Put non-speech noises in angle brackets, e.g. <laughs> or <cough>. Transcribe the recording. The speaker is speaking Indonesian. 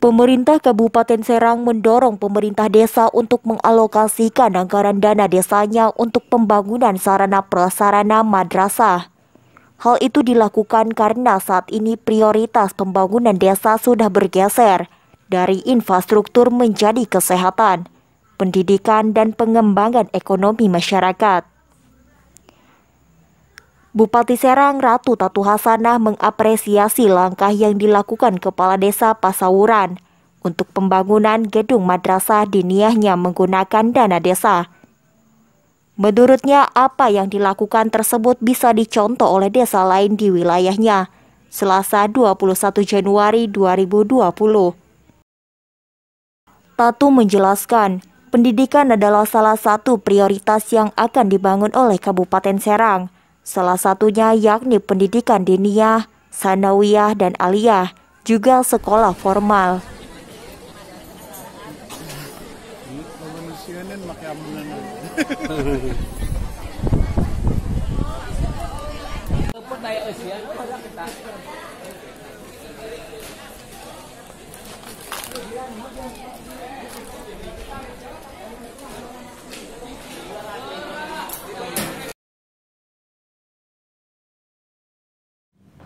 Pemerintah Kabupaten Serang mendorong pemerintah desa untuk mengalokasikan anggaran dana desanya untuk pembangunan sarana prasarana madrasah. Hal itu dilakukan karena saat ini prioritas pembangunan desa sudah bergeser dari infrastruktur menjadi kesehatan, pendidikan, dan pengembangan ekonomi masyarakat. Bupati Serang Ratu Tatu Hasanah mengapresiasi langkah yang dilakukan Kepala Desa Pasawuran untuk pembangunan gedung madrasah diniahnya menggunakan dana desa. Menurutnya, apa yang dilakukan tersebut bisa dicontoh oleh desa lain di wilayahnya. Selasa 21 Januari 2020. Tatu menjelaskan, pendidikan adalah salah satu prioritas yang akan dibangun oleh Kabupaten Serang – Salah satunya yakni pendidikan diniah, sanawiyah, dan aliyah, juga sekolah formal. <laughs>